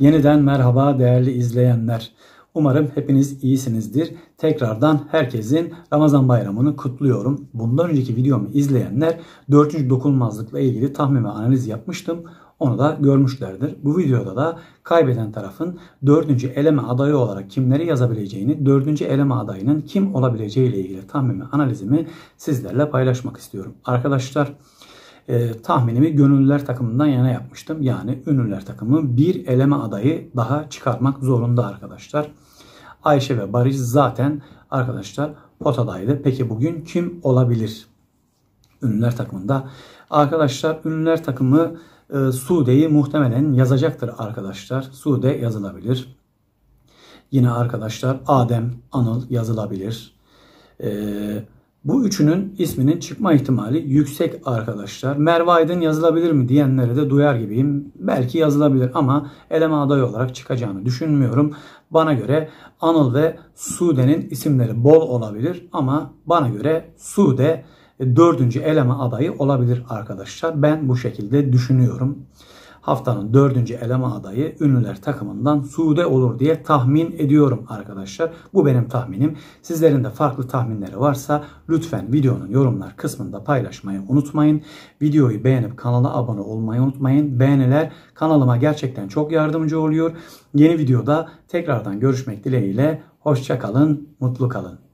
Yeniden merhaba değerli izleyenler. Umarım hepiniz iyisinizdir. Tekrardan herkesin Ramazan bayramını kutluyorum. Bundan önceki videomu izleyenler 4. dokunmazlıkla ilgili tahmin ve analiz yapmıştım. Onu da görmüşlerdir. Bu videoda da kaybeden tarafın 4. eleme adayı olarak kimleri yazabileceğini, 4. eleme adayının kim olabileceği ile ilgili tahmin ve analizimi sizlerle paylaşmak istiyorum. Arkadaşlar e, tahminimi gönüllüler takımından yana yapmıştım. Yani ünlüler takımı bir eleme adayı daha çıkarmak zorunda arkadaşlar. Ayşe ve Barış zaten arkadaşlar potadaydı. Peki bugün kim olabilir ünlüler takımında? Arkadaşlar ünlüler takımı e, Sude'yi muhtemelen yazacaktır arkadaşlar. Sude yazılabilir. Yine arkadaşlar Adem, Anıl yazılabilir. Eee bu üçünün isminin çıkma ihtimali yüksek arkadaşlar. Merve Aydın yazılabilir mi diyenlere de duyar gibiyim. Belki yazılabilir ama eleme adayı olarak çıkacağını düşünmüyorum. Bana göre Anıl ve Sude'nin isimleri bol olabilir ama bana göre Sude dördüncü eleme adayı olabilir arkadaşlar. Ben bu şekilde düşünüyorum haftanın dördüncü eleme adayı ünlüler takımından Sude olur diye tahmin ediyorum arkadaşlar. Bu benim tahminim. Sizlerin de farklı tahminleri varsa lütfen videonun yorumlar kısmında paylaşmayı unutmayın. Videoyu beğenip kanala abone olmayı unutmayın. Beğeniler kanalıma gerçekten çok yardımcı oluyor. Yeni videoda tekrardan görüşmek dileğiyle. Hoşçakalın, mutlu kalın.